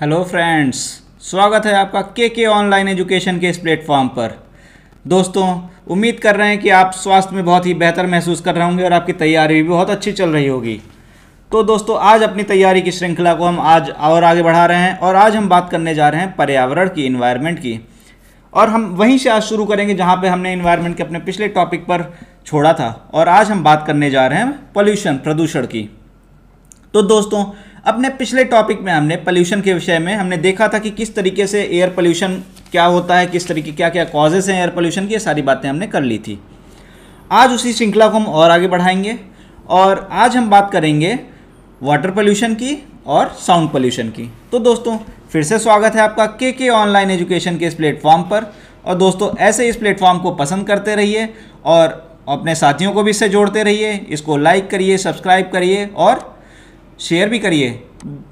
hello friends स्वागत है आपका के के ऑनलाइन एजुकेशन के इस प्लेटफॉर्म पर दोस्तों उम्मीद कर रहे हैं कि आप स्वास्थ्य में बहुत ही बेहतर महसूस कर रहे होंगे और आपकी तैयारी भी बहुत अच्छी चल रही होगी तो दोस्तों आज अपनी तैयारी की श्रृंखला को हम आज और आगे बढ़ा रहे हैं और आज हम बात करने जा रहे हैं पर्यावरण की इन्वायरमेंट की और हम वहीं से आज शुरू करेंगे जहाँ पर हमने इन्वायरमेंट के अपने पिछले टॉपिक पर छोड़ा था और आज हम बात करने जा रहे हैं पॉल्यूशन प्रदूषण की तो दोस्तों अपने पिछले टॉपिक में हमने पोल्यूशन के विषय में हमने देखा था कि किस तरीके से एयर पोल्यूशन क्या होता है किस तरीके क्या क्या कॉजेज़ हैं एयर पोल्यूशन की सारी बातें हमने कर ली थी आज उसी श्रृंखला को हम और आगे बढ़ाएंगे और आज हम बात करेंगे वाटर पोल्यूशन की और साउंड पोल्यूशन की तो दोस्तों फिर से स्वागत है आपका के के ऑनलाइन एजुकेशन के इस प्लेटफॉर्म पर और दोस्तों ऐसे इस प्लेटफॉर्म को पसंद करते रहिए और अपने साथियों को भी इससे जोड़ते रहिए इसको लाइक करिए सब्सक्राइब करिए और शेयर भी करिए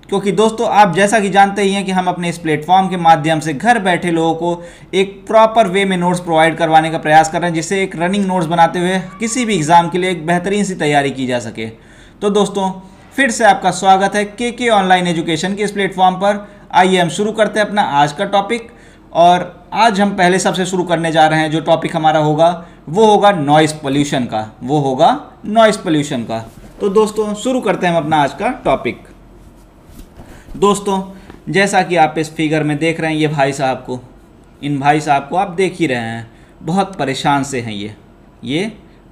क्योंकि दोस्तों आप जैसा कि जानते ही हैं कि हम अपने इस प्लेटफॉर्म के माध्यम से घर बैठे लोगों को एक प्रॉपर वे में नोट्स प्रोवाइड करवाने का प्रयास कर रहे हैं जिससे एक रनिंग नोट्स बनाते हुए किसी भी एग्ज़ाम के लिए एक बेहतरीन सी तैयारी की जा सके तो दोस्तों फिर से आपका स्वागत है के के ऑनलाइन एजुकेशन के इस प्लेटफॉर्म पर आइए हम शुरू करते हैं अपना आज का टॉपिक और आज हम पहले सबसे शुरू करने जा रहे हैं जो टॉपिक हमारा होगा वो होगा नॉइस पोल्यूशन का वो होगा नॉइस पोल्यूशन का तो दोस्तों शुरू करते हैं हम अपना आज का टॉपिक दोस्तों जैसा कि आप इस फिगर में देख रहे हैं ये भाई साहब को इन भाई साहब को आप देख ही रहे हैं बहुत परेशान से हैं ये ये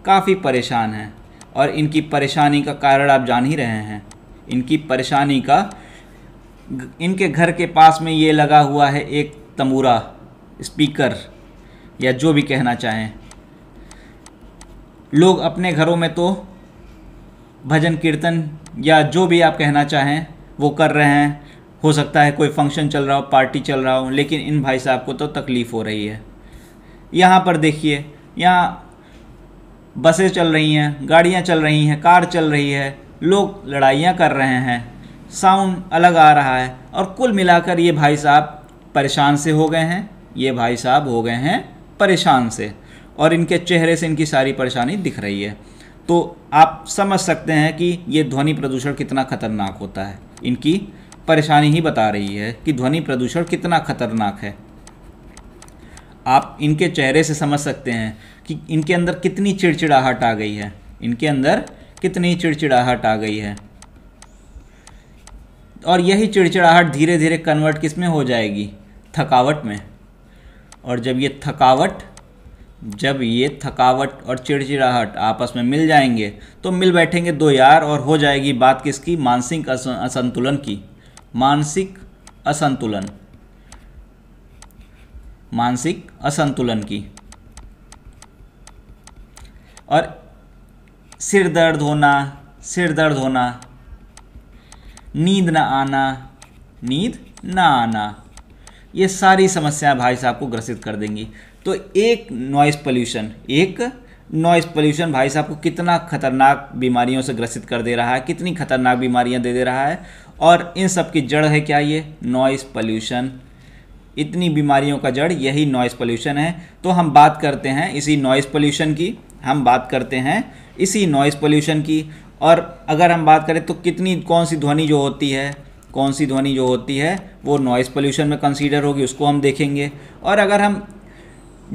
काफ़ी परेशान हैं और इनकी परेशानी का कारण आप जान ही रहे हैं इनकी परेशानी का इनके घर के पास में ये लगा हुआ है एक तमूरा स्पीकर या जो भी कहना चाहें लोग अपने घरों में तो भजन कीर्तन या जो भी आप कहना चाहें वो कर रहे हैं हो सकता है कोई फंक्शन चल रहा हो पार्टी चल रहा हो लेकिन इन भाई साहब को तो तकलीफ़ हो रही है यहाँ पर देखिए यहाँ बसें चल रही हैं गाड़ियाँ चल रही हैं कार चल रही है लोग लड़ाइयाँ कर रहे हैं साउंड अलग आ रहा है और कुल मिलाकर ये भाई साहब परेशान से हो गए हैं ये भाई साहब हो गए हैं परेशान से और इनके चेहरे से इनकी सारी परेशानी दिख रही है तो आप समझ सकते हैं कि ये ध्वनि प्रदूषण कितना खतरनाक होता है इनकी परेशानी ही बता रही है कि ध्वनि प्रदूषण कितना खतरनाक है आप इनके चेहरे से समझ सकते हैं कि इनके अंदर कितनी चिड़चिड़ाहट आ गई है इनके अंदर कितनी चिड़चिड़ाहट आ गई है और यही चिड़चिड़ाहट धीरे धीरे कन्वर्ट किस में हो जाएगी थकावट में और जब ये थकावट जब ये थकावट और चिड़चिड़ाहट आपस में मिल जाएंगे तो मिल बैठेंगे दो यार और हो जाएगी बात किसकी मानसिक असंतुलन की मानसिक असंतुलन मानसिक असंतुलन की और सिर दर्द होना सिर दर्द होना नींद ना आना नींद ना आना ये सारी समस्याएं भाई साहब को ग्रसित कर देंगी तो एक नॉइज़ पोल्यूशन एक नॉइज़ पोल्यूशन भाई साहब को कितना खतरनाक बीमारियों से ग्रसित कर दे रहा है कितनी खतरनाक बीमारियां दे दे रहा है और इन सब की जड़ है क्या ये नॉइज़ पोल्यूशन इतनी बीमारियों का जड़ यही नॉइज़ पोल्यूशन है तो हम बात करते हैं इसी नॉइज़ पोल्यूशन की हम बात करते हैं इसी नॉइज़ पोल्यूशन की और अगर हम बात करें तो कितनी कौन सी ध्वनि जो होती है कौन सी ध्वनि जो होती है वो नॉइज़ पोल्यूशन में कंसीडर होगी उसको हम देखेंगे और अगर हम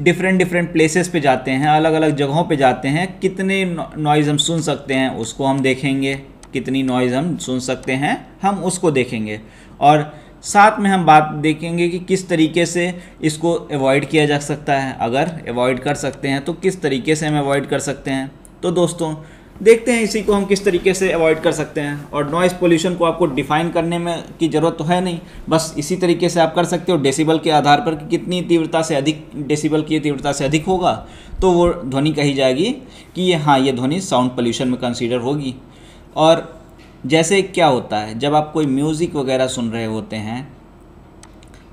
डिफरेंट डिफरेंट प्लेसेस पे जाते हैं अलग अलग जगहों पे जाते हैं कितने नॉइज़ हम सुन सकते हैं उसको हम देखेंगे कितनी नॉइज़ हम सुन सकते हैं हम उसको देखेंगे और साथ में हम बात देखेंगे कि किस तरीके से इसको अवॉइड किया जा सकता है अगर अवॉइड कर सकते हैं तो किस तरीके से हम अवॉइड कर सकते हैं तो दोस्तों देखते हैं इसी को हम किस तरीके से अवॉइड कर सकते हैं और नॉइज़ पोल्यूशन को आपको डिफाइन करने में की ज़रूरत तो है नहीं बस इसी तरीके से आप कर सकते हो डेसिबल के आधार पर कि कितनी तीव्रता से अधिक डेसिबल की तीव्रता से अधिक होगा तो वो ध्वनि कही जाएगी कि ये हाँ ये ध्वनि साउंड पोल्यूशन में कंसिडर होगी और जैसे क्या होता है जब आप कोई म्यूज़िक वगैरह सुन रहे होते हैं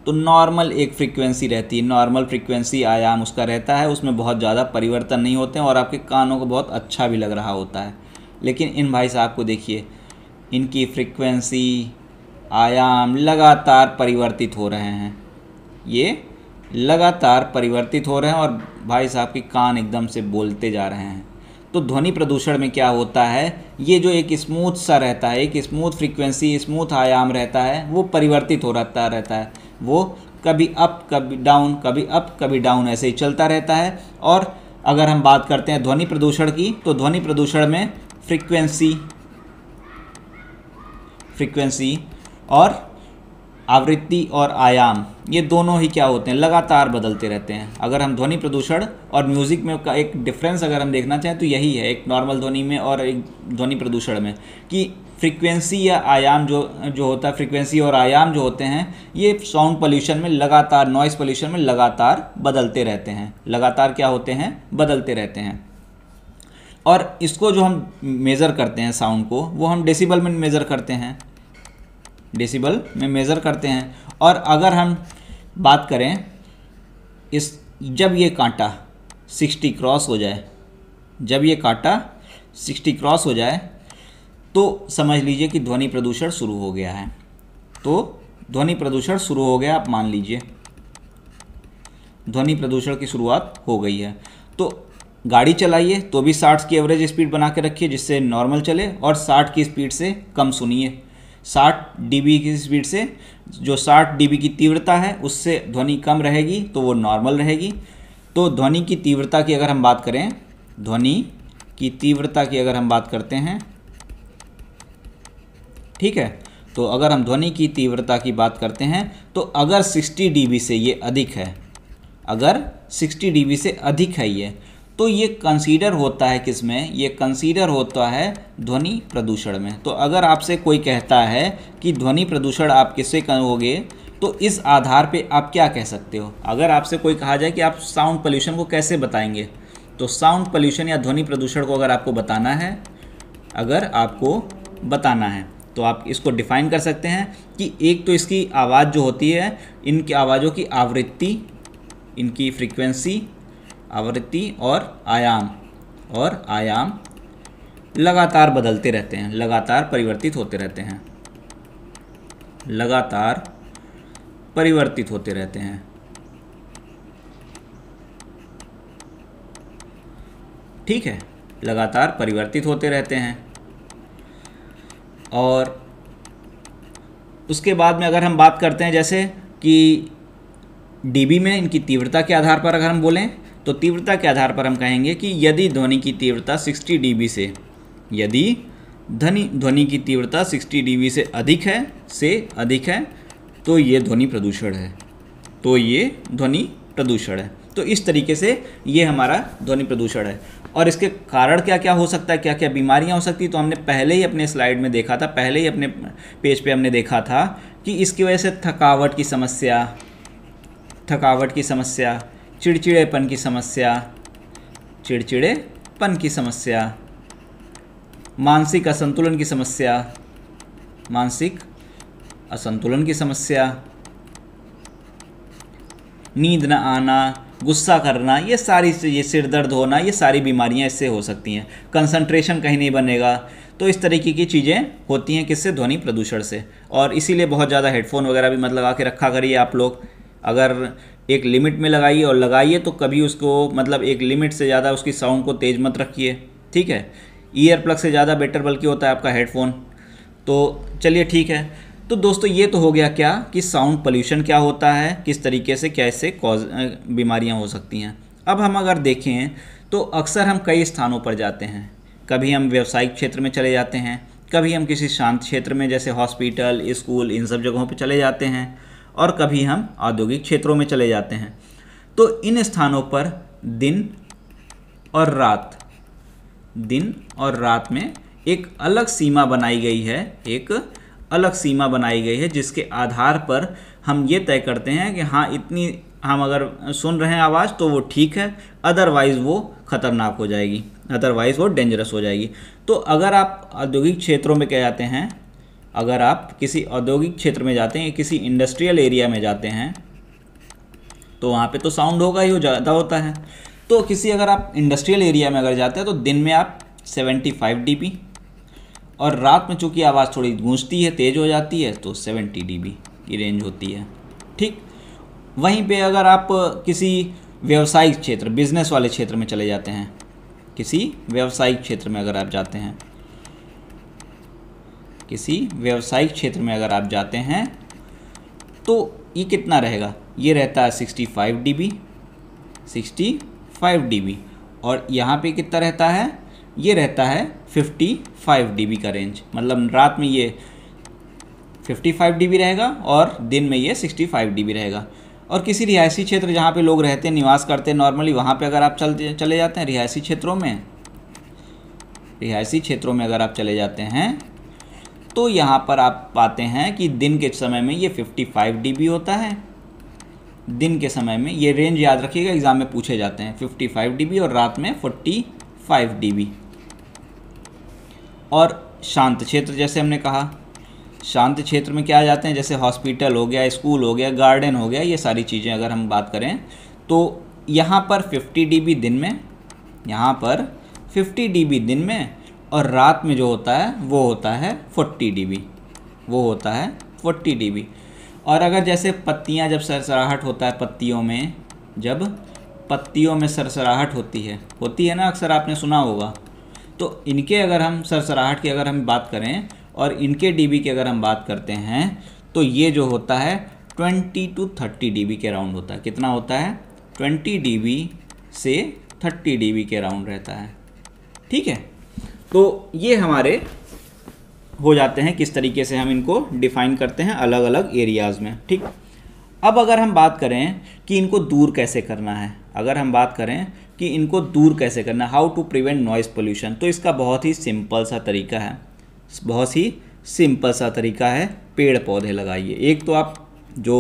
तो नॉर्मल एक फ्रीक्वेंसी रहती है नॉर्मल फ्रीक्वेंसी आयाम उसका रहता है उसमें बहुत ज़्यादा परिवर्तन नहीं होते हैं और आपके कानों को बहुत अच्छा भी लग रहा होता है लेकिन इन भाई साहब को देखिए इनकी फ्रीक्वेंसी आयाम लगातार परिवर्तित हो रहे हैं ये लगातार परिवर्तित हो रहे हैं और भाई साहब के कान एकदम से बोलते जा रहे हैं तो ध्वनि प्रदूषण में क्या होता है ये जो एक स्मूथ सा रहता है एक स्मूथ फ्रीक्वेंसी स्मूथ आयाम रहता है वो परिवर्तित हो रहता रहता है वो कभी अप कभी डाउन कभी अप कभी डाउन ऐसे ही चलता रहता है और अगर हम बात करते हैं ध्वनि प्रदूषण की तो ध्वनि प्रदूषण में फ्रीक्वेंसी फ्रीक्वेंसी और आवृत्ति और आयाम ये दोनों ही क्या होते हैं लगातार बदलते रहते हैं अगर हम ध्वनि प्रदूषण और म्यूज़िक में का एक डिफरेंस अगर हम देखना चाहें तो यही है एक नॉर्मल ध्वनि में और एक ध्वनि प्रदूषण में कि फ्रीक्वेंसी या आयाम जो जो होता है फ्रीक्वेंसी और आयाम जो होते हैं ये साउंड पोल्यूशन में लगातार नॉइस पोल्यूशन में लगातार बदलते रहते हैं लगातार क्या होते हैं बदलते रहते हैं और इसको जो हम मेज़र करते हैं साउंड को वो हम डेसिबल में मेज़र करते हैं डेसिबल में मेज़र करते हैं और अगर हम बात करें इस जब ये कांटा 60 क्रॉस हो जाए जब ये कांटा 60 क्रॉस हो जाए तो समझ लीजिए कि ध्वनि प्रदूषण शुरू हो गया है तो ध्वनि प्रदूषण शुरू हो गया आप मान लीजिए ध्वनि प्रदूषण की शुरुआत हो गई है तो गाड़ी चलाइए तो भी 60 की एवरेज स्पीड बना के रखिए जिससे नॉर्मल चले और 60 की स्पीड से कम सुनिए 60 डीबी की स्पीड से जो 60 डीबी की तीव्रता है उससे ध्वनि कम रहेगी तो वो नॉर्मल रहेगी तो ध्वनि की तीव्रता की अगर हम बात करें ध्वनि की तीव्रता की अगर हम बात करते हैं ठीक है तो अगर हम ध्वनि की तीव्रता की बात करते हैं तो अगर 60 डीबी से ये अधिक है अगर 60 डीबी से अधिक है ये तो ये कंसीडर होता है किस में ये कंसीडर होता है ध्वनि प्रदूषण में तो अगर आपसे कोई कहता है कि ध्वनि प्रदूषण आप किससे कहोगे तो इस आधार पे आप क्या कह सकते हो अगर आपसे कोई कहा जाए कि आप साउंड पोल्यूशन को कैसे बताएंगे तो साउंड पोल्यूशन या ध्वनि प्रदूषण को अगर आपको बताना है अगर आपको बताना है तो आप इसको डिफाइन कर सकते हैं कि एक तो इसकी आवाज़ जो होती है इनकी आवाज़ों की आवृत्ति इनकी फ्रीक्वेंसी आवृत्ति और आयाम और आयाम लगातार बदलते रहते हैं लगातार परिवर्तित होते रहते हैं लगातार परिवर्तित होते रहते हैं ठीक है लगातार परिवर्तित होते रहते हैं और उसके बाद में अगर हम बात करते हैं जैसे कि डीबी में इनकी तीव्रता के आधार पर अगर हम बोलें तो तीव्रता के आधार पर हम कहेंगे कि यदि ध्वनि की तीव्रता 60 डीबी से यदि ध्वनि ध्वनि की तीव्रता 60 डीबी से अधिक है से अधिक है तो ये ध्वनि प्रदूषण है तो ये ध्वनि प्रदूषण है तो इस तरीके से ये हमारा ध्वनि प्रदूषण है और इसके कारण क्या क्या हो सकता है क्या क्या बीमारियां हो सकती तो हमने पहले ही अपने स्लाइड में देखा था पहले ही अपने पेज पे हमने देखा था कि इसकी वजह से थकावट की समस्या थकावट की समस्या चिड़चिड़ेपन की समस्या चिड़चिड़ेपन की समस्या मानसिक असंतुलन की समस्या मानसिक असंतुलन की समस्या नींद न आना गुस्सा करना ये सारी ये सिर दर्द होना ये सारी बीमारियाँ इससे हो सकती हैं कंसंट्रेशन कहीं नहीं बनेगा तो इस तरीके की चीज़ें होती हैं किससे ध्वनि प्रदूषण से और इसीलिए बहुत ज़्यादा हेडफोन वगैरह भी मत लगा के रखा करिए आप लोग अगर एक लिमिट में लगाइए और लगाइए तो कभी उसको मतलब एक लिमिट से ज़्यादा उसकी साउंड को तेज़ मत रखिए ठीक है ईयर प्लग से ज़्यादा बेटर बल्कि होता है आपका हेडफोन तो चलिए ठीक है तो दोस्तों ये तो हो गया क्या कि साउंड पोल्यूशन क्या होता है किस तरीके से कैसे कॉज बीमारियाँ हो सकती हैं अब हम अगर देखें तो अक्सर हम कई स्थानों पर जाते हैं कभी हम व्यावसायिक क्षेत्र में चले जाते हैं कभी हम किसी शांत क्षेत्र में जैसे हॉस्पिटल स्कूल इन सब जगहों पर चले जाते हैं और कभी हम औद्योगिक क्षेत्रों में चले जाते हैं तो इन स्थानों पर दिन और रात दिन और रात में एक अलग सीमा बनाई गई है एक अलग सीमा बनाई गई है जिसके आधार पर हम ये तय करते हैं कि हाँ इतनी हम अगर सुन रहे हैं आवाज़ तो वो ठीक है अदरवाइज़ वो ख़तरनाक हो जाएगी अदरवाइज़ वो डेंजरस हो जाएगी तो अगर आप औद्योगिक क्षेत्रों में कह जाते हैं अगर आप किसी औद्योगिक क्षेत्र में जाते हैं किसी इंडस्ट्रियल एरिया में जाते हैं तो वहाँ पे तो साउंड होगा ही हो ज़्यादा होता है तो किसी अगर आप इंडस्ट्रियल एरिया में अगर जाते हैं तो दिन में आप 75 पी और रात में चूँकि आवाज़ थोड़ी गूंजती है तेज़ हो जाती है तो सेवेंटी डी की रेंज होती है ठीक वहीं पे अगर आप किसी व्यवसायिक क्षेत्र बिजनेस वाले क्षेत्र में चले जाते हैं किसी व्यवसायिक क्षेत्र में अगर आप जाते हैं किसी व्यवसायिक क्षेत्र में अगर आप जाते हैं तो ये कितना रहेगा ये रहता है sixty five D B sixty five D B और यहाँ पे कितना रहता है ये रहता है 55 बी का रेंज मतलब रात में ये 55 बी रहेगा और दिन में ये 65 dB रहेगा और किसी रिहायशी क्षेत्र जहाँ पे लोग रहते हैं निवास करते हैं नॉर्मली वहाँ पे अगर आप चलते चले जाते हैं रिहायशी क्षेत्रों में रिहायशी क्षेत्रों में अगर आप चले जाते हैं तो यहाँ पर आप पाते हैं कि दिन के समय में ये 55 डीबी होता है दिन के समय में ये रेंज याद रखिएगा एग्ज़ाम में पूछे जाते हैं 55 डीबी और रात में 45 डीबी और शांत क्षेत्र जैसे हमने कहा शांत क्षेत्र में क्या आ जाते हैं जैसे हॉस्पिटल हो गया स्कूल हो गया गार्डन हो गया ये सारी चीज़ें अगर हम बात करें तो यहाँ पर 50 डीबी दिन में यहाँ पर 50 डीबी दिन में और रात में जो होता है वो होता है 40 डीबी वो होता है 40 डीबी और अगर जैसे पत्तियाँ जब सरसराहट होता है पत्तियों में जब पत्तियों में सरसराहट होती है होती है ना अक्सर आपने सुना होगा तो इनके अगर हम सरसराहट की अगर हम बात करें और इनके डीबी की अगर हम बात करते हैं तो ये जो होता है ट्वेंटी टू थर्टी डीबी के राउंड होता है कितना होता है ट्वेंटी डीबी से थर्टी डीबी के राउंड रहता है ठीक है तो ये हमारे हो जाते हैं किस तरीके से हम इनको डिफाइन करते हैं अलग अलग एरियाज़ में ठीक अब अगर हम बात करें कि इनको दूर कैसे करना है अगर हम बात करें कि इनको दूर कैसे करना how to prevent noise pollution तो इसका बहुत ही सिंपल सा तरीका है बहुत ही सिंपल सा तरीका है पेड़ पौधे लगाइए एक तो आप जो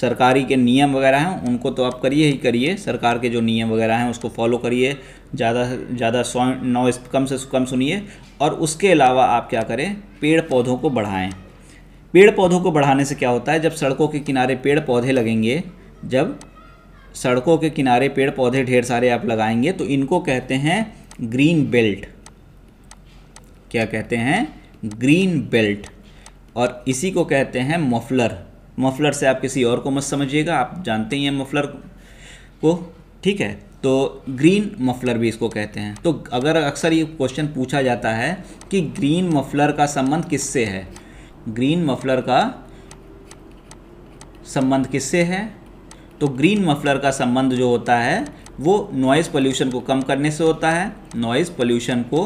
सरकारी के नियम वगैरह हैं उनको तो आप करिए ही करिए सरकार के जो नियम वगैरह हैं उसको फॉलो करिए ज़्यादा ज़्यादा नॉइस कम से कम सुनिए और उसके अलावा आप क्या करें पेड़ पौधों को बढ़ाएं पेड़ पौधों को बढ़ाने से क्या होता है जब सड़कों के किनारे पेड़ पौधे लगेंगे जब सड़कों के किनारे पेड़ पौधे ढेर सारे आप लगाएंगे तो इनको कहते हैं ग्रीन बेल्ट क्या कहते हैं ग्रीन बेल्ट और इसी को कहते हैं मफलर मफलर से आप किसी और को मत समझिएगा आप जानते ही हैं मफलर को ठीक है तो ग्रीन मफलर भी इसको कहते हैं तो अगर अक्सर ये क्वेश्चन पूछा जाता है कि ग्रीन मफलर का संबंध किससे है ग्रीन मफलर का संबंध किससे है तो ग्रीन मफलर का संबंध जो होता है वो नॉइज़ पोल्यूशन को कम करने से होता है नॉइज़ पोल्यूशन को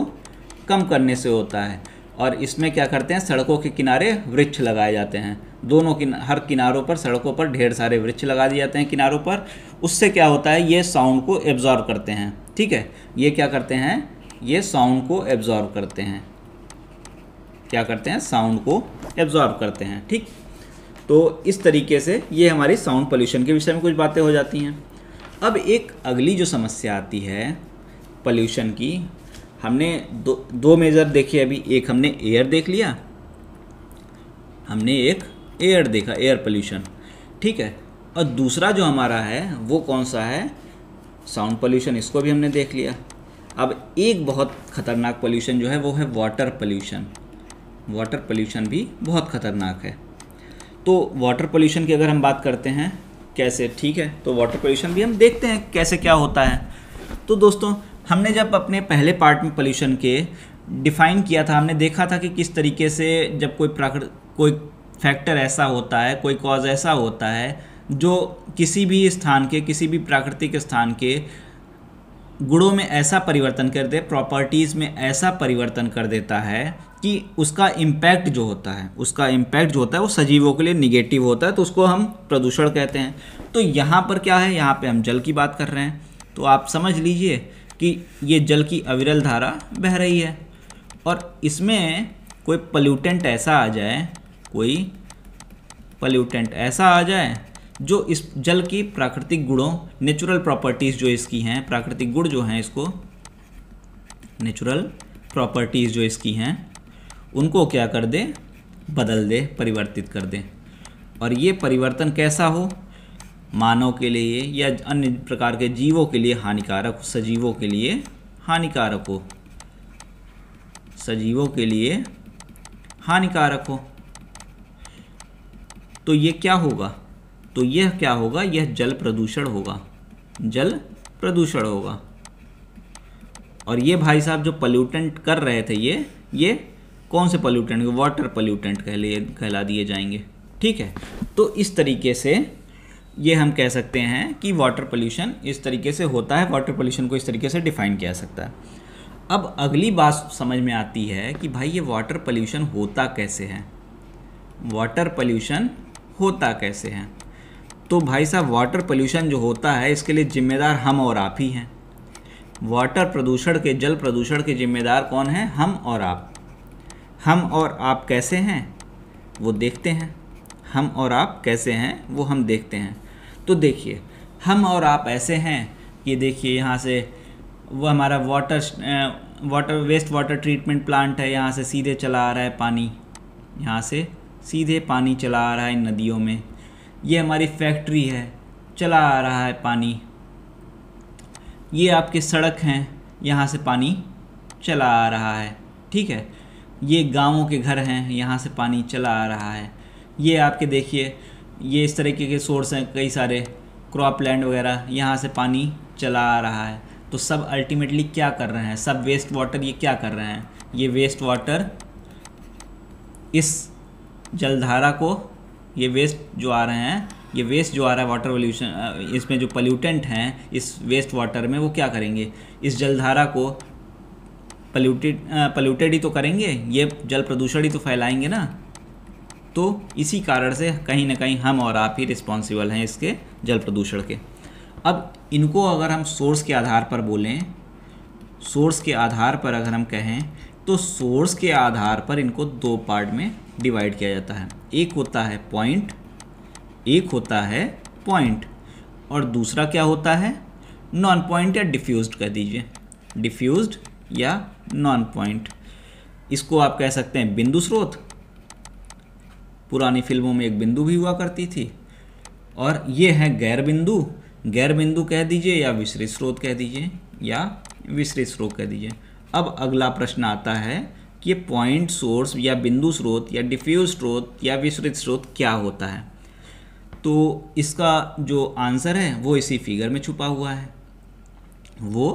कम करने से होता है और इसमें क्या करते हैं सड़कों के किनारे वृक्ष लगाए जाते हैं दोनों किन हर किनारों पर सड़कों पर ढेर सारे वृक्ष लगा दिए जाते हैं किनारों पर उससे क्या होता है ये साउंड को एब्जॉर्व करते हैं ठीक है ये क्या करते हैं ये साउंड को एब्जॉर्व करते हैं क्या करते हैं साउंड को एब्जॉर्व करते हैं ठीक तो इस तरीके से ये हमारी साउंड पोल्यूशन के विषय में कुछ बातें हो जाती हैं अब एक अगली जो समस्या आती है पोल्यूशन की हमने दो दो मेज़र देखे अभी एक हमने एयर देख लिया हमने एक एयर देखा एयर पोल्यूशन ठीक है और दूसरा जो हमारा है वो कौन सा है साउंड पोल्यूशन इसको भी हमने देख लिया अब एक बहुत ख़तरनाक पोल्यूशन जो है वो है वाटर पोल्यूशन वाटर पोल्यूशन भी बहुत ख़तरनाक है तो वाटर पोल्यूशन की अगर हम बात करते हैं कैसे ठीक है तो वाटर पोल्यूशन भी हम देखते हैं कैसे क्या होता है तो दोस्तों हमने जब अपने पहले पार्ट में पोल्यूशन के डिफ़ाइन किया था हमने देखा था कि किस तरीके से जब कोई प्राकृत कोई फैक्टर ऐसा होता है कोई कॉज ऐसा होता है जो किसी भी स्थान के किसी भी प्राकृतिक स्थान के गुणों में ऐसा परिवर्तन कर दे प्रॉपर्टीज़ में ऐसा परिवर्तन कर देता है कि उसका इम्पैक्ट जो होता है उसका इम्पैक्ट जो होता है वो सजीवों के लिए निगेटिव होता है तो उसको हम प्रदूषण कहते हैं तो यहाँ पर क्या है यहाँ पर हम जल की बात कर रहे हैं तो आप समझ लीजिए कि ये जल की अविरल धारा बह रही है और इसमें कोई पल्यूटेंट ऐसा आ जाए कोई पल्यूटेंट ऐसा आ जाए जो इस जल की प्राकृतिक गुणों नेचुरल प्रॉपर्टीज़ जो इसकी हैं प्राकृतिक गुण जो हैं इसको नेचुरल प्रॉपर्टीज़ जो इसकी हैं उनको क्या कर दे बदल दे परिवर्तित कर दे और ये परिवर्तन कैसा हो मानव के लिए या अन्य प्रकार के जीवों के लिए हानिकारक हो सजीवों के लिए हानिकारक हो सजीवों के लिए हानिकारक हो तो ये क्या होगा तो यह क्या होगा यह जल प्रदूषण होगा जल प्रदूषण होगा और ये भाई साहब जो पल्यूटेंट कर रहे थे ये ये कौन से पल्यूटेंट वाटर पल्यूटेंट लिए कहला दिए जाएंगे ठीक है तो इस तरीके से ये हम कह सकते हैं कि वाटर पोल्यूशन इस तरीके से होता है वाटर पोल्यूशन को इस तरीके से डिफाइन किया सकता है अब अगली बात समझ में आती है कि भाई ये वाटर पोल्यूशन होता कैसे है वाटर पोल्यूशन होता कैसे है तो भाई साहब वाटर पोल्यूशन जो होता है इसके लिए जिम्मेदार हम और आप ही हैं वाटर प्रदूषण के जल प्रदूषण के जिम्मेदार कौन हैं हम और आप हम और आप कैसे हैं वो देखते हैं हम और आप कैसे हैं वो हम देखते हैं तो देखिए हम और आप ऐसे हैं ये देखिए यहाँ से वो हमारा water water waste water treatment plant है यहाँ से सीधे चला आ रहा है पानी यहाँ से सीधे पानी चला आ रहा है इन नदियों में ये हमारी फैक्ट्री है चला आ रहा है पानी ये आपके सड़क हैं यहाँ से पानी चला आ रहा है ठीक है ये गांवों के घर हैं यहाँ से पानी चला आ रहा है ये आपके देखिए ये इस तरीके के सोर्स हैं कई सारे क्रॉप लैंड वगैरह यहाँ से पानी चला आ रहा है तो सब अल्टीमेटली क्या कर रहे हैं सब वेस्ट वाटर ये क्या कर रहे हैं ये वेस्ट वाटर इस जलधारा को ये वेस्ट जो आ रहे हैं ये वेस्ट जो आ रहा है वाटर वोल्यूशन इसमें जो पल्यूटेंट हैं इस वेस्ट वाटर में वो क्या करेंगे इस जलधारा को पल्यूटेड पल्यूटेड ही तो करेंगे ये जल प्रदूषण ही तो फैलाएंगे ना तो इसी कारण से कहीं ना कहीं हम और आप ही रिस्पॉन्सिबल हैं इसके जल प्रदूषण के अब इनको अगर हम सोर्स के आधार पर बोलें सोर्स के आधार पर अगर हम कहें तो सोर्स के आधार पर इनको दो पार्ट में डिवाइड किया जाता है एक होता है पॉइंट एक होता है पॉइंट और दूसरा क्या होता है नॉन पॉइंट या डिफ्यूज कह दीजिए डिफ्यूज या नॉन पॉइंट इसको आप कह सकते हैं बिंदु स्रोत पुरानी फिल्मों में एक बिंदु भी हुआ करती थी और ये है गैर बिंदु गैर बिंदु कह दीजिए या विसरित स्रोत कह दीजिए या विसरित स्रोत कह दीजिए अब अगला प्रश्न आता है कि ये पॉइंट सोर्स या बिंदु स्रोत या डिफ्यूज स्रोत या विस्तृत स्रोत क्या होता है तो इसका जो आंसर है वो इसी फिगर में छुपा हुआ है वो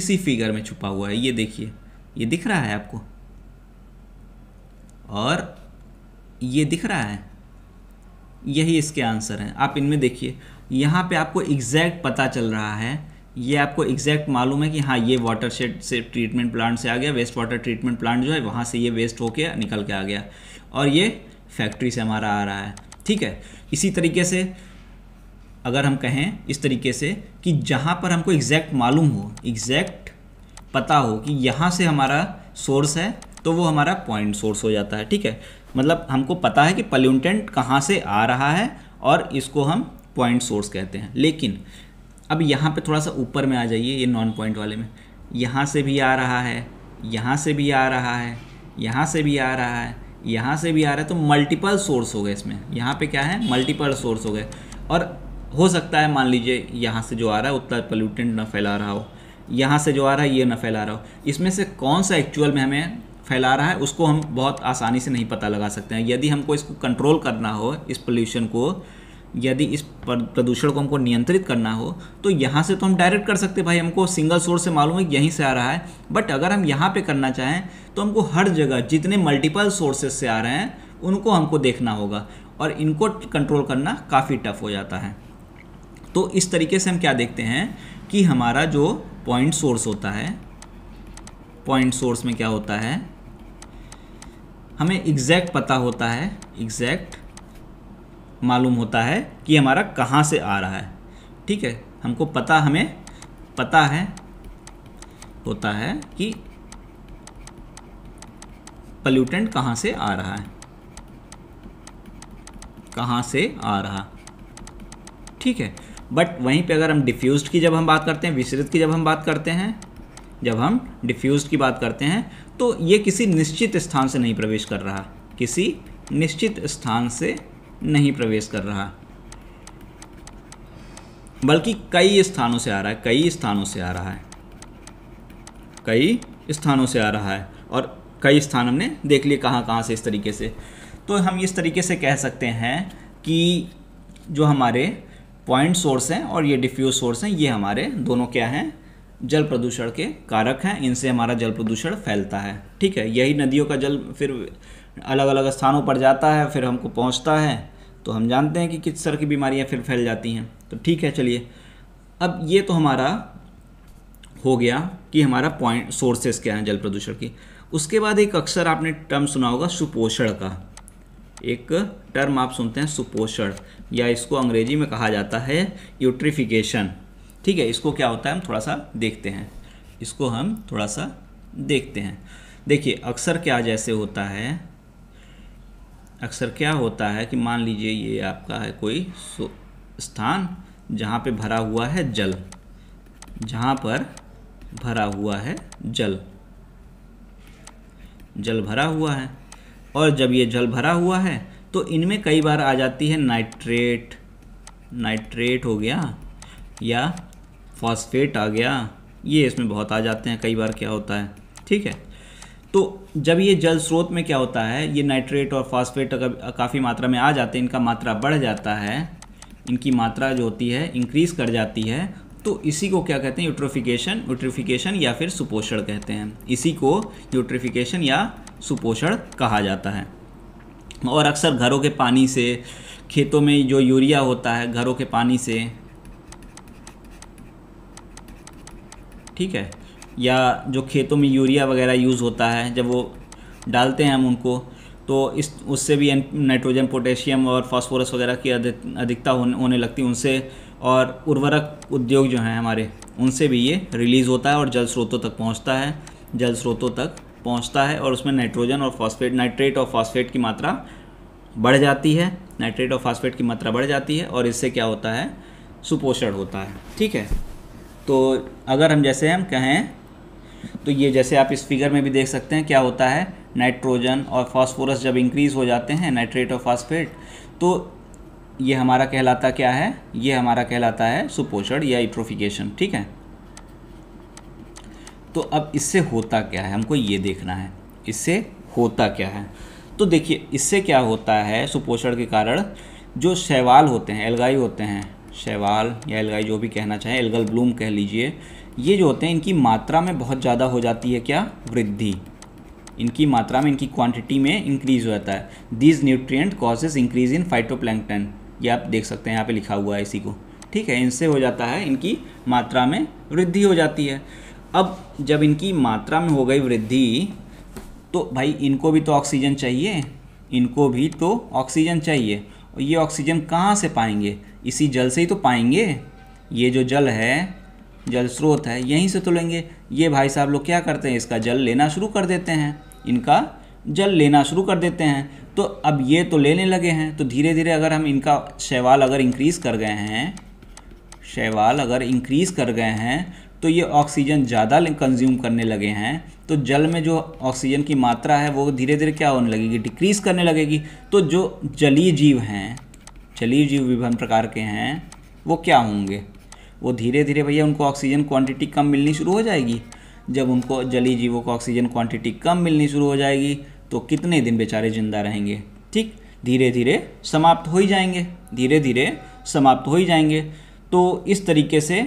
इसी फिगर में छुपा हुआ है ये देखिए ये दिख रहा है आपको और ये दिख रहा है यही इसके आंसर हैं आप इनमें देखिए यहाँ पे आपको एग्जैक्ट पता चल रहा है ये आपको एग्जैक्ट मालूम है कि हाँ ये वाटर शेड से ट्रीटमेंट प्लांट से आ गया वेस्ट वाटर ट्रीटमेंट प्लांट जो है वहाँ से ये वेस्ट होके निकल के आ गया और ये फैक्ट्री से हमारा आ रहा है ठीक है इसी तरीके से अगर हम कहें इस तरीके से कि जहाँ पर हमको एग्जैक्ट मालूम हो एग्जैक्ट पता हो कि यहाँ से हमारा सोर्स है तो वो हमारा पॉइंट सोर्स हो जाता है ठीक है मतलब हमको पता है कि पल्यूटेंट कहाँ से आ रहा है और इसको हम पॉइंट सोर्स कहते हैं लेकिन अब यहाँ पे थोड़ा सा ऊपर में आ जाइए ये नॉन पॉइंट वाले में यहाँ से भी आ रहा है यहाँ से भी आ रहा है यहाँ से भी आ रहा है यहाँ से भी आ रहा है तो मल्टीपल सोर्स हो गए इसमें यहाँ पे क्या है मल्टीपल सोर्स हो गए और हो सकता है मान लीजिए यहाँ से जो आ रहा है उतना पोल्यूटेंट ना फैला रहा हो यहाँ से जो आ रहा है ये ना फैला रहा हो इसमें से कौन सा एक्चुअल में हमें फैला रहा है उसको हम बहुत आसानी से नहीं पता लगा सकते हैं यदि हमको इसको कंट्रोल करना हो इस पोल्यूशन को यदि इस प्रदूषण को हमको नियंत्रित करना हो तो यहाँ से तो हम डायरेक्ट कर सकते भाई हमको सिंगल सोर्स से मालूम है यहीं से आ रहा है बट अगर हम यहाँ पे करना चाहें तो हमको हर जगह जितने मल्टीपल सोर्सेस से आ रहे हैं उनको हमको देखना होगा और इनको कंट्रोल करना काफ़ी टफ हो जाता है तो इस तरीके से हम क्या देखते हैं कि हमारा जो पॉइंट सोर्स होता है पॉइंट सोर्स में क्या होता है हमें एग्जैक्ट पता होता है एग्जैक्ट मालूम होता है कि हमारा कहाँ से आ रहा है ठीक है हमको पता हमें पता है होता है कि पल्यूटेंट कहाँ से आ रहा है कहाँ से आ रहा ठीक है बट वहीं पे अगर हम डिफ्यूज़ की जब हम बात करते हैं विसरित की जब हम बात करते हैं जब हम डिफ्यूज़ की बात करते हैं तो ये किसी निश्चित स्थान से नहीं प्रवेश कर रहा किसी निश्चित स्थान से नहीं प्रवेश कर रहा बल्कि कई स्थानों से आ रहा है कई स्थानों से आ रहा है कई स्थानों से आ रहा है और कई स्थान हमने देख लिए कहाँ कहाँ से इस तरीके से तो हम इस तरीके से कह सकते हैं कि जो हमारे पॉइंट सोर्स हैं और ये डिफ्यूज सोर्स हैं ये हमारे दोनों क्या हैं जल प्रदूषण के कारक हैं इनसे हमारा जल प्रदूषण फैलता है ठीक है यही नदियों का जल फिर अलग अलग स्थानों पर जाता है फिर हमको पहुंचता है तो हम जानते हैं कि किस सर की बीमारियाँ फिर फैल जाती हैं तो ठीक है चलिए अब ये तो हमारा हो गया कि हमारा पॉइंट सोर्सेस क्या हैं जल प्रदूषण की उसके बाद एक अक्सर आपने टर्म सुना होगा सुपोषण का एक टर्म आप सुनते हैं सुपोषण या इसको अंग्रेजी में कहा जाता है यूट्रिफिकेशन ठीक है इसको क्या होता है हम थोड़ा सा देखते हैं इसको हम थोड़ा सा देखते हैं देखिए अक्सर क्या जैसे होता है अक्सर क्या होता है कि मान लीजिए ये आपका है कोई स्थान जहाँ पे भरा हुआ है जल जहाँ पर भरा हुआ है जल जल भरा हुआ है और जब ये जल भरा हुआ है तो इनमें कई बार आ जाती है नाइट्रेट नाइट्रेट हो गया या फॉस्फेट आ गया ये इसमें बहुत आ जाते हैं कई बार क्या होता है ठीक है तो जब ये जल स्रोत में क्या होता है ये नाइट्रेट और फॉस्फेट काफ़ी मात्रा में आ जाते हैं इनका मात्रा बढ़ जाता है इनकी मात्रा जो होती है इंक्रीज़ कर जाती है तो इसी को क्या कहते हैं यूट्रोफिकेशन यूट्रिफिकेशन या फिर सुपोषण कहते हैं इसी को यूट्रिफिकेशन या सुपोषण कहा जाता है और अक्सर घरों के पानी से खेतों में जो यूरिया होता है घरों के पानी से ठीक है या जो खेतों में यूरिया वगैरह यूज़ होता है जब वो डालते हैं हम उनको तो इस उससे भी नाइट्रोजन पोटेशियम और फास्फोरस वगैरह की अधिक अधिकता होने लगती है उनसे और उर्वरक उद्योग जो हैं हमारे उनसे भी ये रिलीज़ होता है और जल स्रोतों तक पहुंचता है जल स्रोतों तक पहुंचता है और उसमें नाइट्रोजन और फॉस्फेट नाइट्रेट और फॉस्फेट की मात्रा बढ़ जाती है नाइट्रेट और फॉस्फेट की मात्रा बढ़ जाती है और इससे क्या होता है सुपोषण होता है ठीक है तो अगर हम जैसे हम कहें तो ये जैसे आप इस फिगर में भी देख सकते हैं क्या होता है नाइट्रोजन और फॉस्फोरस जब इंक्रीज़ हो जाते हैं नाइट्रेट और फॉस्फेट तो ये हमारा कहलाता क्या है ये हमारा कहलाता है सुपोषण या इट्रोफिकेशन ठीक है तो अब इससे होता क्या है हमको ये देखना है इससे होता क्या है तो देखिए इससे क्या होता है सुपोषण के कारण जो शैवाल होते हैं एलगाई होते हैं शैवाल या एलगाई जो भी कहना चाहें एलगल ब्लूम कह लीजिए ये जो होते हैं इनकी मात्रा में बहुत ज़्यादा हो जाती है क्या वृद्धि इनकी मात्रा में इनकी क्वांटिटी में इंक्रीज हो जाता है these nutrient causes increase in phytoplankton ये आप देख सकते हैं यहाँ पे लिखा हुआ है इसी को ठीक है इनसे हो जाता है इनकी मात्रा में वृद्धि हो जाती है अब जब इनकी मात्रा में हो गई वृद्धि तो भाई इनको भी तो ऑक्सीजन चाहिए इनको भी तो ऑक्सीजन चाहिए और ये ऑक्सीजन कहाँ से पाएंगे इसी जल से ही तो पाएंगे ये जो जल है जल स्रोत है यहीं से तो लेंगे ये भाई साहब लोग क्या करते हैं इसका जल लेना शुरू कर देते हैं इनका जल लेना शुरू कर देते हैं तो अब ये तो लेने लगे हैं तो धीरे धीरे अगर हम इनका शैवाल अगर इंक्रीज़ कर गए हैं शैवाल अगर इंक्रीज़ कर गए हैं तो ये ऑक्सीजन ज़्यादा कंज्यूम करने लगे हैं तो जल में जो ऑक्सीजन की मात्रा है वो धीरे धीरे क्या होने लगेगी डिक्रीज़ करने लगेगी तो जो जलीय जीव हैं जलीय जीव विभिन्न प्रकार के हैं वो क्या होंगे वो धीरे धीरे भैया उनको ऑक्सीजन क्वांटिटी कम मिलनी शुरू हो जाएगी जब उनको जली जीवों को ऑक्सीजन क्वांटिटी कम मिलनी शुरू हो जाएगी तो कितने दिन बेचारे ज़िंदा रहेंगे ठीक धीरे धीरे समाप्त हो ही जाएंगे धीरे धीरे समाप्त हो ही जाएंगे तो इस तरीके से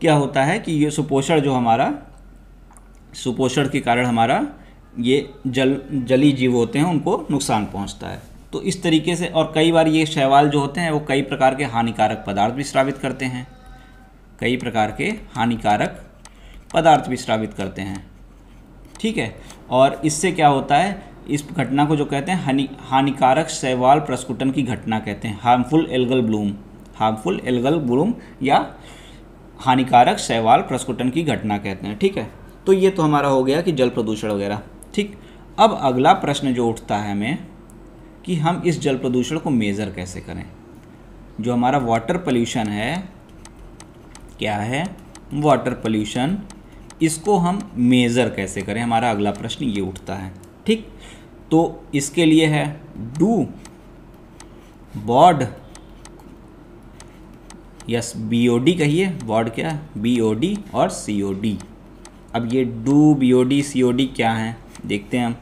क्या होता है कि ये सुपोषण जो हमारा सुपोषण के कारण हमारा ये जल जली जीव होते हैं उनको नुकसान पहुंचता है तो इस तरीके से और कई बार ये शैवाल जो होते हैं वो कई प्रकार के हानिकारक पदार्थ भी स्रावित करते हैं कई प्रकार के हानिकारक पदार्थ भी स्रावित करते हैं ठीक है और इससे क्या होता है इस घटना को जो कहते हैं हानिकारक शैवाल प्रस्कुटन की घटना कहते हैं harmful algal bloom harmful algal bloom या हानिकारक शैवाल प्रस्कुटन की घटना कहते हैं ठीक है तो ये तो हमारा हो गया कि जल प्रदूषण वगैरह ठीक अब अगला प्रश्न जो उठता है हमें कि हम इस जल प्रदूषण को मेज़र कैसे करें जो हमारा वाटर पोल्यूशन है क्या है वाटर पोल्यूशन इसको हम मेज़र कैसे करें हमारा अगला प्रश्न ये उठता है ठीक तो इसके लिए है two BOD yes B O D कहिए बॉड क्या है बी ओ डी और सी ओ डी अब ये two B O D C O D क्या हैं देखते हैं हम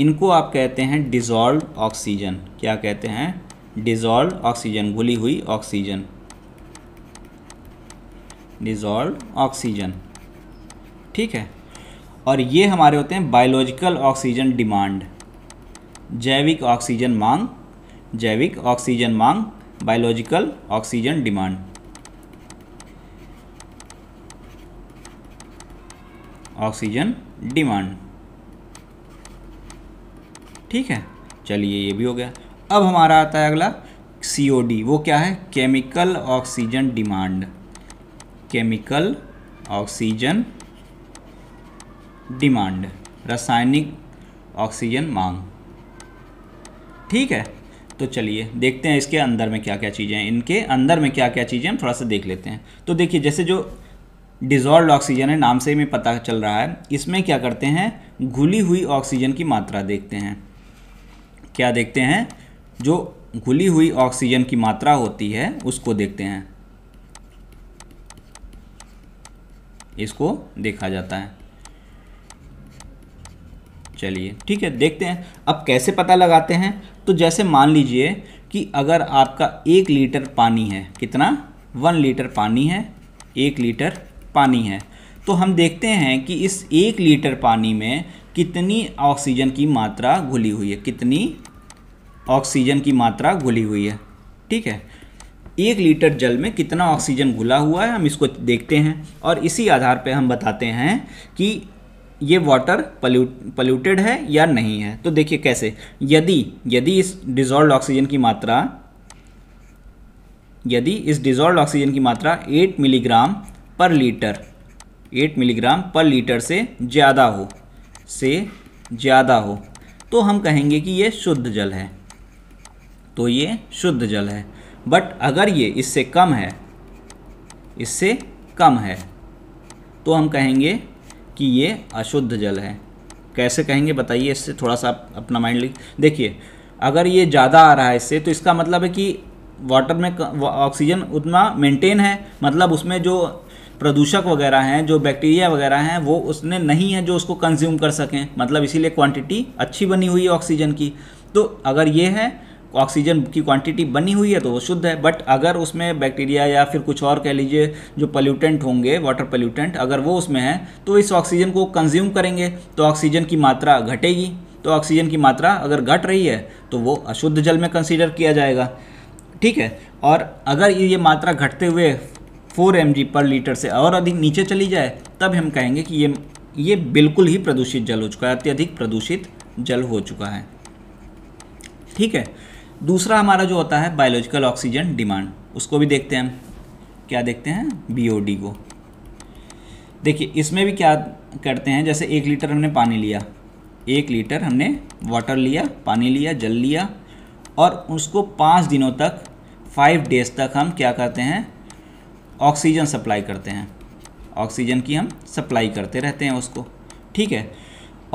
इनको आप कहते हैं डिजॉल्व ऑक्सीजन क्या कहते हैं डिजॉल्व ऑक्सीजन घुली हुई ऑक्सीजन डिजॉल्व ऑक्सीजन ठीक है और ये हमारे होते हैं बायोलॉजिकल ऑक्सीजन डिमांड जैविक ऑक्सीजन मांग जैविक ऑक्सीजन मांग biological oxygen demand oxygen demand ठीक है चलिए ये भी हो गया अब हमारा आता है अगला सी वो क्या है chemical oxygen demand chemical oxygen demand रासायनिक ऑक्सीजन मांग ठीक है तो चलिए देखते हैं इसके अंदर में क्या क्या चीज़ें हैं इनके अंदर में क्या क्या चीज़ें हम थोड़ा सा देख लेते हैं तो देखिए जैसे जो डिजॉल्व ऑक्सीजन है नाम से ही पता चल रहा है इसमें क्या करते हैं घुली हुई ऑक्सीजन की मात्रा देखते हैं क्या देखते हैं जो घुली हुई ऑक्सीजन की मात्रा होती है उसको देखते हैं इसको देखा जाता है चलिए ठीक है देखते हैं अब कैसे पता लगाते हैं तो जैसे मान लीजिए कि अगर आपका एक लीटर पानी है कितना वन लीटर पानी है एक लीटर पानी है तो हम देखते हैं कि इस एक लीटर पानी में कितनी ऑक्सीजन की मात्रा घुली हुई है कितनी ऑक्सीजन की मात्रा घुली हुई है ठीक है एक लीटर जल में कितना ऑक्सीजन घुला हुआ है हम इसको देखते हैं और इसी आधार पर हम बताते हैं कि ये वाटर पल्यूट पल्यूटेड है या नहीं है तो देखिए कैसे यदि यदि इस डिजॉल्व ऑक्सीजन की मात्रा यदि इस डिजॉल्व ऑक्सीजन की मात्रा 8 मिलीग्राम पर लीटर 8 मिलीग्राम पर लीटर से ज़्यादा हो से ज़्यादा हो तो हम कहेंगे कि ये शुद्ध जल है तो ये शुद्ध जल है बट अगर ये इससे कम है इससे कम है तो हम कहेंगे कि ये अशुद्ध जल है कैसे कहेंगे बताइए इससे थोड़ा सा आप अपना माइंड लिख देखिए अगर ये ज़्यादा आ रहा है इससे तो इसका मतलब है कि वाटर में ऑक्सीजन उतना मेंटेन है मतलब उसमें जो प्रदूषक वगैरह हैं जो बैक्टीरिया वगैरह हैं वो उसने नहीं है जो उसको कंज्यूम कर सकें मतलब इसीलिए क्वांटिटी अच्छी बनी हुई है ऑक्सीजन की तो अगर ये है ऑक्सीजन की क्वांटिटी बनी हुई है तो वो शुद्ध है बट अगर उसमें बैक्टीरिया या फिर कुछ और कह लीजिए जो पल्यूटेंट होंगे वाटर पल्यूटेंट अगर वो उसमें है तो इस ऑक्सीजन को कंज्यूम करेंगे तो ऑक्सीजन की मात्रा घटेगी तो ऑक्सीजन की मात्रा अगर घट रही है तो वो अशुद्ध जल में कंसीडर किया जाएगा ठीक है और अगर ये मात्रा घटते हुए फोर एम पर लीटर से और अधिक नीचे चली जाए तब हम कहेंगे कि ये ये बिल्कुल ही प्रदूषित जल हो चुका है अत्यधिक प्रदूषित जल हो चुका है ठीक है दूसरा हमारा जो होता है बायोलॉजिकल ऑक्सीजन डिमांड उसको भी देखते हैं हम क्या देखते हैं बी को देखिए इसमें भी क्या करते हैं जैसे एक लीटर हमने पानी लिया एक लीटर हमने वाटर लिया पानी लिया जल लिया और उसको पाँच दिनों तक फाइव डेज तक हम क्या करते हैं ऑक्सीजन सप्लाई करते हैं ऑक्सीजन की हम सप्लाई करते रहते हैं उसको ठीक है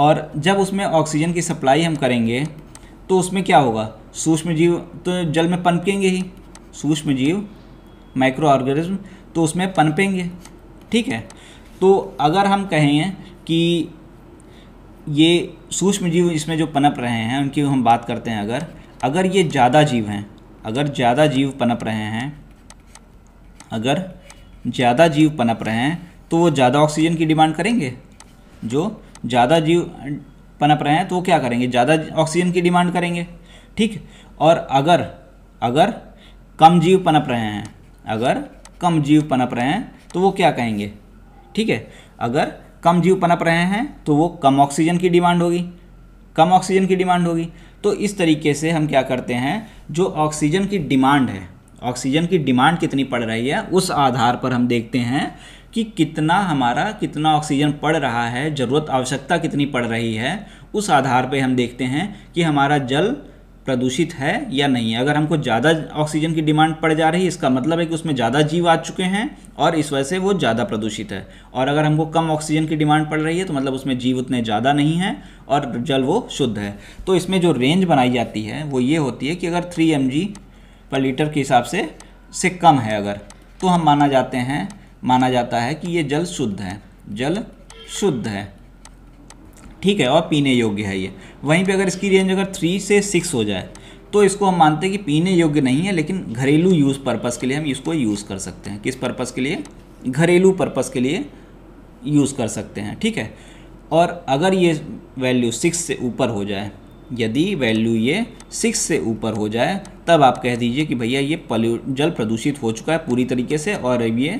और जब उसमें ऑक्सीजन की सप्लाई हम करेंगे तो उसमें क्या होगा सूक्ष्म जीव तो जल में पनपेंगे ही सूक्ष्म जीव माइक्रो ऑर्गेनिज्म तो उसमें पनपेंगे ठीक है तो अगर हम कहें कि ये सूक्ष्म जीव इसमें जो पनप रहे हैं उनकी हम बात करते हैं अगर अगर ये ज़्यादा जीव हैं अगर ज़्यादा जीव पनप रहे हैं अगर ज़्यादा जीव पनप रहे हैं तो वो ज़्यादा ऑक्सीजन की डिमांड करेंगे जो ज़्यादा जीव पनप रहे हैं तो वो क्या करेंगे ज़्यादा ऑक्सीजन की डिमांड करेंगे ठीक और अगर अगर कम जीव पनप रहे हैं अगर कम जीव पनप रहे हैं तो वो क्या कहेंगे ठीक है अगर कम जीव पनप रहे हैं तो वो कम ऑक्सीजन की डिमांड होगी कम ऑक्सीजन की डिमांड होगी तो इस तरीके से हम क्या करते हैं जो ऑक्सीजन की डिमांड है ऑक्सीजन की डिमांड कितनी पड़ रही है उस आधार पर हम देखते हैं कि कितना हमारा कितना ऑक्सीजन पड़ रहा है ज़रूरत आवश्यकता कितनी पड़ रही है उस आधार पर हम देखते हैं कि हमारा जल प्रदूषित है या नहीं है अगर हमको ज़्यादा ऑक्सीजन की डिमांड पड़ जा रही है इसका मतलब है कि उसमें ज़्यादा जीव आ चुके हैं और इस वजह से वो ज़्यादा प्रदूषित है और अगर हमको कम ऑक्सीजन की डिमांड पड़ रही है तो मतलब उसमें जीव उतने ज़्यादा नहीं हैं और जल वो शुद्ध है तो इसमें जो रेंज बनाई जाती है वो ये होती है कि अगर थ्री एम पर लीटर के हिसाब से से कम है अगर तो हम माना जाते हैं माना जाता है कि ये जल शुद्ध है जल शुद्ध है ठीक है और पीने योग्य है ये वहीं पे अगर इसकी रेंज अगर थ्री से सिक्स हो जाए तो इसको हम मानते हैं कि पीने योग्य नहीं है लेकिन घरेलू यूज़ पर्पज़ के लिए हम इसको यूज़ कर सकते हैं किस पर्पज़ के लिए घरेलू पर्पज़ के लिए यूज़ कर सकते हैं ठीक है और अगर ये वैल्यू सिक्स से ऊपर हो जाए यदि वैल्यू ये सिक्स से ऊपर हो जाए तब आप कह दीजिए कि भैया ये पल्यू जल प्रदूषित हो चुका है पूरी तरीके से और अब ये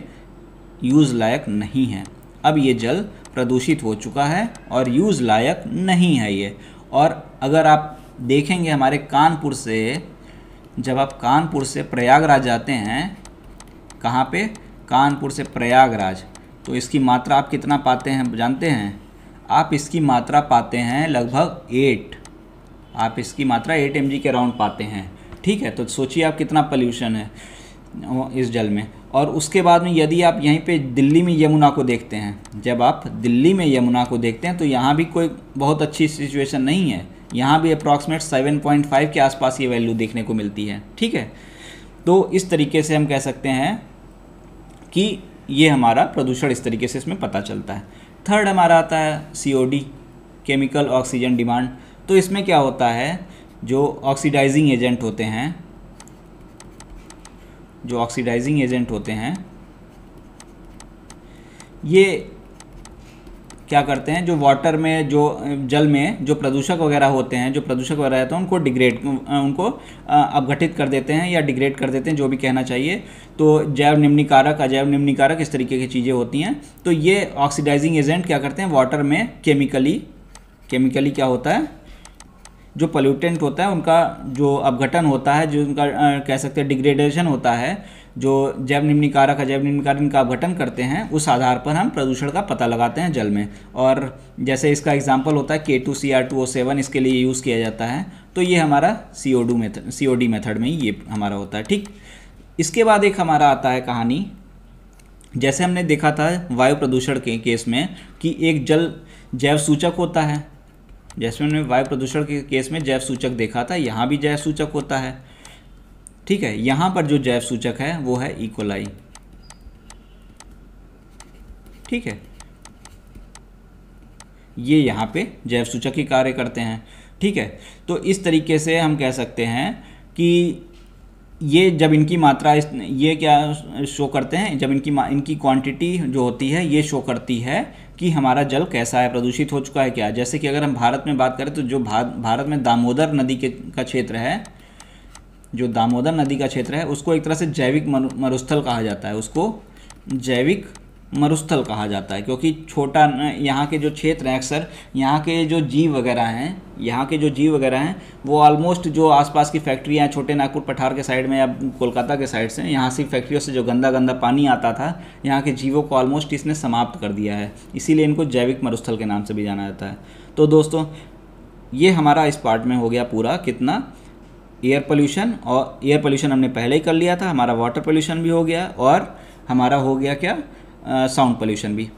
यूज़ लायक नहीं है अब ये जल प्रदूषित हो चुका है और यूज़ लायक नहीं है ये और अगर आप देखेंगे हमारे कानपुर से जब आप कानपुर से प्रयागराज जाते हैं कहाँ पे कानपुर से प्रयागराज तो इसकी मात्रा आप कितना पाते हैं जानते हैं आप इसकी मात्रा पाते हैं लगभग एट आप इसकी मात्रा एट एम के अराउंड पाते हैं ठीक है तो सोचिए आप कितना पल्यूशन है इस जल में और उसके बाद में यदि आप यहीं पे दिल्ली में यमुना को देखते हैं जब आप दिल्ली में यमुना को देखते हैं तो यहाँ भी कोई बहुत अच्छी सिचुएशन नहीं है यहाँ भी अप्रॉक्सीमेट 7.5 के आसपास ये वैल्यू देखने को मिलती है ठीक है तो इस तरीके से हम कह सकते हैं कि ये हमारा प्रदूषण इस तरीके से इसमें पता चलता है थर्ड हमारा आता है सी केमिकल ऑक्सीजन डिमांड तो इसमें क्या होता है जो ऑक्सीडाइजिंग एजेंट होते हैं जो ऑक्सीडाइजिंग एजेंट होते हैं ये क्या करते हैं जो वाटर में जो जल में जो प्रदूषक वगैरह होते हैं जो प्रदूषक वगैरह होते हैं तो उनको डिग्रेड उनको अपघटित कर देते हैं या डिग्रेड कर देते हैं जो भी कहना चाहिए तो जैव निम्निकारक अजैव निम्निकारक इस तरीके की चीज़ें होती हैं तो ये ऑक्सीडाइजिंग एजेंट क्या करते हैं वाटर में केमिकली केमिकली क्या होता है जो पोल्यूटेंट होता है उनका जो अपघटन होता है जो उनका कह सकते हैं डिग्रेडेशन होता है जो जैव निम्निकारक अजैव निम्निकारक इनका अपघटन करते हैं उस आधार पर हम प्रदूषण का पता लगाते हैं जल में और जैसे इसका एग्जाम्पल होता है K two C R two O seven इसके लिए यूज़ किया जाता है तो ये हमारा C O D method C O D method में ही ये हमारा होता है ठीक इसके बाद एक हमारा आता है कहानी जैसे हमने देखा था वायु प्रदूषण के केस में कि एक जल जैव सूचक होता है जैसमें उन्होंने वायु प्रदूषण के केस में जैव सूचक देखा था यहाँ भी जैव सूचक होता है ठीक है यहाँ पर जो जैव सूचक है वो है इकोलाई e ठीक है ये यहाँ पे जैव सूचक ही कार्य करते हैं ठीक है तो इस तरीके से हम कह सकते हैं कि ये जब इनकी मात्रा इस ये क्या शो करते हैं जब इनकी इनकी क्वांटिटी जो होती है ये शो करती है कि हमारा जल कैसा है प्रदूषित हो चुका है क्या जैसे कि अगर हम भारत में बात करें तो जो भारत भारत में दामोदर नदी के का क्षेत्र है जो दामोदर नदी का क्षेत्र है उसको एक तरह से जैविक मरुस्थल कहा जाता है उसको जैविक मरुस्थल कहा जाता है क्योंकि छोटा यहाँ के जो क्षेत्र हैं अक्सर यहाँ के जो जीव वगैरह हैं यहाँ के जो जीव वगैरह हैं वो ऑलमोस्ट जो आसपास की फैक्ट्रियाँ हैं छोटे नागपुर पठार के साइड में या कोलकाता के साइड से यहाँ से फैक्ट्रियों से जो गंदा गंदा पानी आता था यहाँ के जीवों को ऑलमोस्ट इसने समाप्त कर दिया है इसीलिए इनको जैविक मरुस्थल के नाम से भी जाना जाता है तो दोस्तों ये हमारा इस पार्ट में हो गया पूरा कितना एयर पोल्यूशन और एयर पोल्यूशन हमने पहले ही कर लिया था हमारा वाटर पोल्यूशन भी हो गया और हमारा हो गया क्या साउंड पोल्यूशन भी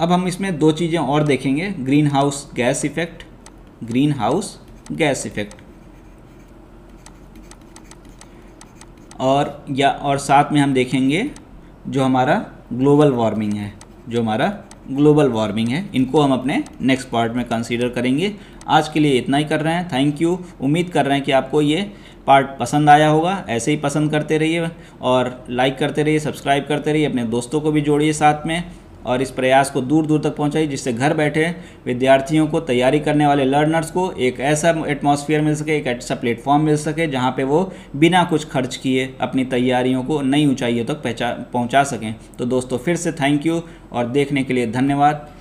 अब हम इसमें दो चीज़ें और देखेंगे greenhouse gas effect greenhouse gas effect और या और साथ में हम देखेंगे जो हमारा ग्लोबल वार्मिंग है जो हमारा ग्लोबल वार्मिंग है इनको हम अपने नेक्स्ट पार्ट में कंसीडर करेंगे आज के लिए इतना ही कर रहे हैं थैंक यू उम्मीद कर रहे हैं कि आपको ये पार्ट पसंद आया होगा ऐसे ही पसंद करते रहिए और लाइक करते रहिए सब्सक्राइब करते रहिए अपने दोस्तों को भी जोड़िए साथ में और इस प्रयास को दूर दूर तक पहुंचाइए जिससे घर बैठे विद्यार्थियों को तैयारी करने वाले लर्नर्स को एक ऐसा एटमॉस्फेयर मिल सके एक ऐसा प्लेटफॉर्म मिल सके जहां पे वो बिना कुछ खर्च किए अपनी तैयारियों को नई ऊंचाइयों तक पहुंचा सकें तो दोस्तों फिर से थैंक यू और देखने के लिए धन्यवाद